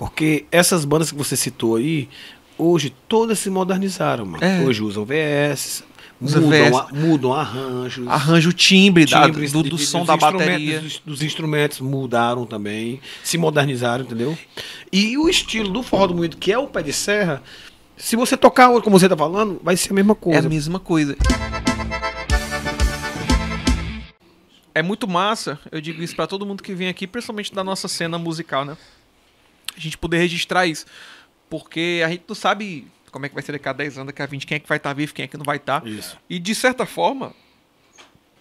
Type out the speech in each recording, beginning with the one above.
Porque essas bandas que você citou aí, hoje todas se modernizaram, mano. É. Hoje usam VS, Mudam, VS, a, mudam, arranjos. Arranja o timbre, timbre da, do, do, do, som da bateria. Dos, dos, instrumentos mudaram também, se modernizaram, entendeu? E o estilo do forró do moído, que é o pé de serra, se você tocar, como você tá falando, vai ser a mesma coisa. É a mesma coisa. É muito massa, eu digo isso para todo mundo que vem aqui, principalmente da nossa cena musical, né? a gente poder registrar isso. Porque a gente não sabe como é que vai ser daqui a 10 anos, daqui a 20, quem é que vai estar tá vivo, quem é que não vai estar. Tá. Isso. E de certa forma,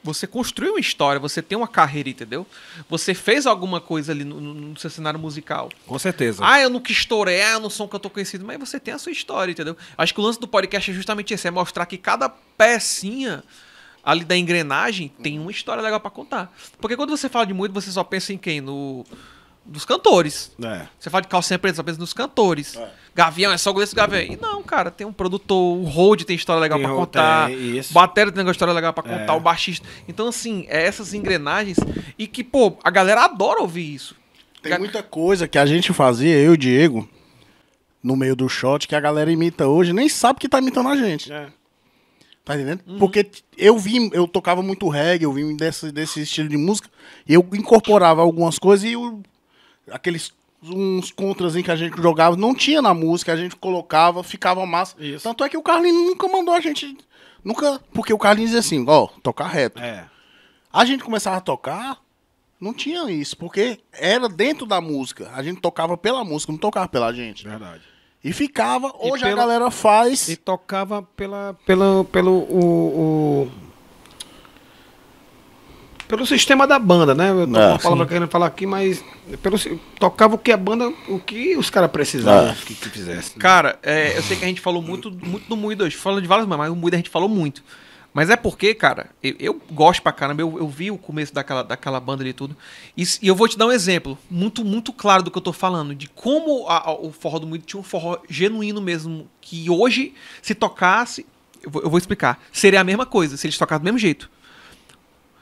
você construiu uma história, você tem uma carreira, entendeu? Você fez alguma coisa ali no, no, seu cenário musical. Com certeza. Ah, eu não que estourei, ah, não sou um cantor conhecido, mas você tem a sua história, entendeu? Acho que o lance do podcast é justamente esse, é mostrar que cada pecinha ali da engrenagem tem uma história legal para contar. Porque quando você fala de muito, você só pensa em quem? No dos cantores. É. Você fala de calcinha preta, só pensa nos cantores. É. Gavião é só o goleiro do Gavião. E não, cara, tem um produtor, o Road tem história legal para contar. É o Batera tem uma história legal para é. contar, o baixista. Então, assim, é essas engrenagens. E que, pô, a galera adora ouvir isso. Tem muita coisa que a gente fazia, eu e o Diego, no meio do shot, que a galera imita hoje, nem sabe que tá imitando a gente. É. Tá entendendo? Uhum. Porque eu vim, eu tocava muito reggae, eu vim desse, desse estilo de música, e eu incorporava algumas coisas e o aqueles uns contras que a gente jogava, não tinha na música, a gente colocava, ficava massa. Isso. Tanto é que o Carlinhos nunca mandou a gente. Nunca. Porque o Carlinhos dizia assim, ó, tocar reto. É. A gente começava a tocar, não tinha isso, porque era dentro da música. A gente tocava pela música, não tocava pela gente. Verdade. E ficava, hoje e a galera faz. E tocava pela, pela, pelo o, o pelo sistema da banda, né? Eu não ah, uma palavra querendo falar aqui, mas pelo, tocava o que a banda, o que os caras precisavam ah. que, que fizesse. Cara, é, eu sei que a gente falou muito, muito do Muida hoje. Fala de várias, mas o Muida a gente falou muito. Mas é porque, cara, eu, eu gosto pra caramba, eu, eu, vi o começo daquela, daquela banda ali e tudo. E, eu vou te dar um exemplo muito, muito claro do que eu tô falando, de como a, a, o forró do mundo tinha um forró genuíno mesmo, que hoje, se tocasse, eu vou, eu vou, explicar, seria a mesma coisa, se eles tocassem do mesmo jeito.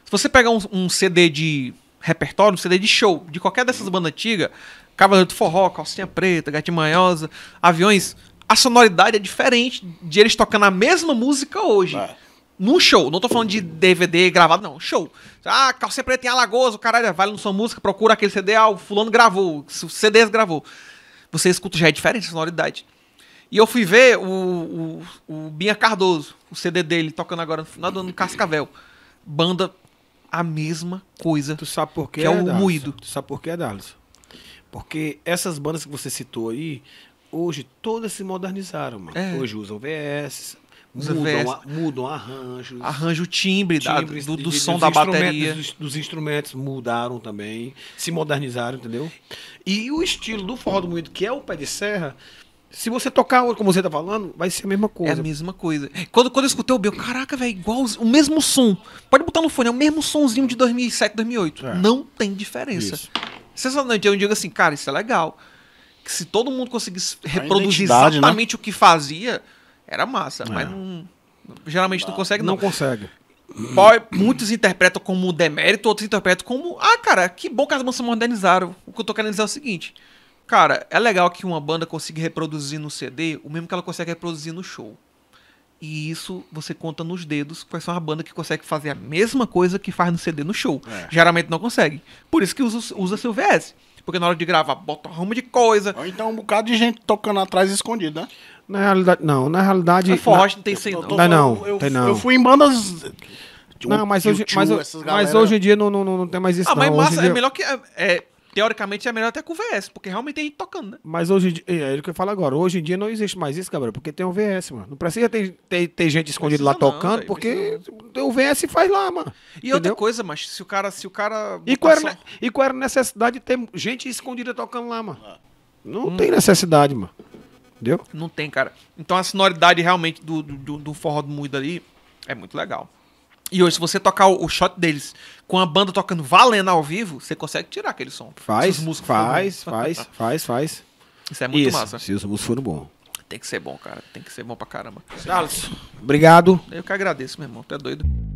Se você pegar um, um CD de repertório, um CD de show, de qualquer dessas bandas antigas, Cavaleiro do Forró, Calcinha Preta, Gatinha Manhosa, Aviões, a sonoridade é diferente de eles tocando a mesma música hoje. É. Num show, não tô falando de DVD gravado, não. Show. Ah, calcinha preta em Alagoas, o caralho, vai na sua música, procura aquele CD, ah, o fulano gravou, o CDs gravou. Você escuta já é diferente a sonoridade. E eu fui ver o, o, o Binha Cardoso, o CD dele, tocando agora no final do ano Cascavel. Banda a mesma coisa. Tu sabe por quê? Que é o Dallas? moído. Tu sabe por quê, Dallas? Porque essas bandas que você citou aí, hoje todas se modernizaram, mano. É. Hoje usam VS, mudam, a, mudam arranjos. Arranja o timbre, da, do, do, do som da bateria. Dos, dos, instrumentos mudaram também, se modernizaram, entendeu? E o estilo do forró do moído, que é o pé de serra, se você tocar como você tá falando, vai ser a mesma coisa. É a mesma coisa. Quando, quando eu escutei o Bill, caraca, velho, igual o mesmo som. Pode botar no fone, é o mesmo sonzinho de 2007, 2008. É. Não tem diferença. Isso. eu digo assim, cara, isso é legal. Que se todo mundo conseguisse reproduzir né? exatamente né? o que fazia, era massa. É. Mas não, geralmente não, não consegue, não. Não consegue. muitos interpretam como demérito, outros interpretam como, ah, cara, que bom que as se modernizaram. O que eu tô querendo dizer é o seguinte. Cara, é legal que uma banda consiga reproduzir no CD o mesmo que ela consegue reproduzir no show. E isso você conta nos dedos, quais são as bandas que consegue fazer a mesma coisa que faz no CD no show. É. Geralmente não consegue. Por isso que usa, usa seu VS. Porque na hora de gravar, bota um rumo de coisa. Ou então um bocado de gente tocando atrás escondido, né? Na realidade, não. Na realidade. forró não tem sem não. Não, não, eu, tem não. Eu fui em bandas. Não, mas hoje, mas, mas hoje em dia não, não, não, tem mais isso. Ah, mas massa, é melhor que. É, é, teoricamente é melhor até com o VS, porque realmente tem gente tocando, né? Mas hoje em dia, é ele é que eu falo agora, hoje em dia não existe mais isso, Gabriel, porque tem o VS, mano. Não precisa ter, ter, ter gente escondida lá não, tocando, véio, porque o VS faz lá, mano. E Entendeu? outra coisa, mas se o cara. Se o cara e, qual passou... era, e qual era a necessidade de ter gente escondida tocando lá, mano? Ah. Não hum. tem necessidade, mano. Entendeu? Não tem, cara. Então a sonoridade realmente do, do, do forró do moído ali é muito legal. E hoje, se você tocar o, o shot deles com a banda tocando valendo ao vivo, você consegue tirar aquele som. Faz, faz, faz, faz, faz. Isso é muito Isso, massa. Se os músicos foram bons. Tem que ser bom, cara. Tem que ser bom pra caramba. Charles. Obrigado. Eu que agradeço, meu irmão. é doido.